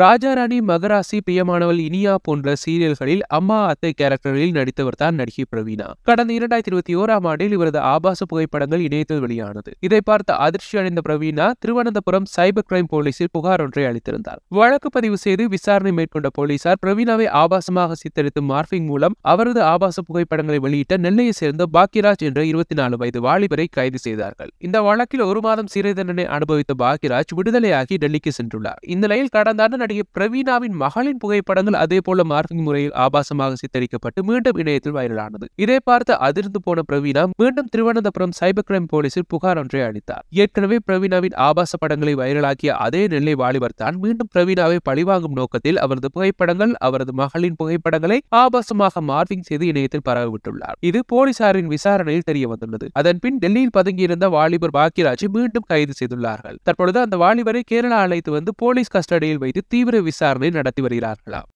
ராஜாராணி மகராசி பிரியமானவள் இனியா போன்ற சீரியல்களில் அம்மா அத்தை கேரக்டரில் நடித்தவர் தான் நடிகை பிரவீனா கடந்த இரண்டாயிரத்தி இருபத்தி ஓராம் ஆண்டில் இவரது ஆபாச புகைப்படங்கள் இணையத்தில் வெளியானது இதை பார்த்து அதிர்ச்சி அடைந்த பிரவீனா திருவனந்தபுரம் சைபர் கிரைம் போலீசில் புகார் ஒன்றை அளித்திருந்தார் வழக்கு பதிவு செய்து விசாரணை மேற்கொண்ட போலீசார் பிரவீனாவை ஆபாசமாக சித்தரித்தும் மார்பிங் மூலம் அவரது ஆபாச புகைப்படங்களை வெளியிட்ட நெல்லையைச் சேர்ந்த பாக்கியராஜ் என்ற இருபத்தி நாலு வயது வாலிபரை கைது செய்தார்கள் இந்த வழக்கில் ஒரு மாதம் சிறை தண்டனை அனுபவித்த பாக்கியராஜ் விடுதலையாகி டெல்லிக்கு சென்றுள்ளார் இந்த நிலையில் கடந்த நடிகை பிரவீனாவின் மகளின் புகைப்படங்கள் அதே போல மார்க்கிங் முறையில் ஆபாசமாக சித்தரிக்கப்பட்டு மீண்டும் இணையத்தில் வைரலானது இதை பார்த்து அதிர்ந்து போன பிரவீனா மீண்டும் திருவனந்தபுரம் சைபர் கிரைம் போலீசில் புகார் ஒன்றை அளித்தார் ஏற்கனவே பிரவீனாவின் ஆபாச படங்களை வைரலாக்கிய அதே நெல்லை வாலிபர் தான் மீண்டும் பிரவீனாவை பழிவாங்கும் நோக்கத்தில் அவரது புகைப்படங்கள் அவரது மகளின் புகைப்படங்களை ஆபாசமாக மார்க்கிங் செய்து இணையத்தில் பரவிவிட்டுள்ளார் இது போலீசாரின் விசாரணையில் தெரிய வந்துள்ளது அதன் பின் டெல்லியில் பதுங்கியிருந்த வாலிபர் பாக்கியராஜ் மீண்டும் கைது செய்துள்ளார்கள் தற்பொழுது அந்த வாலிபரை கேரளா அழைத்து வந்து போலீஸ் கஸ்டடியில் வைத்து தீவிர விசாரணை நடத்தி வருகிறார்களாம்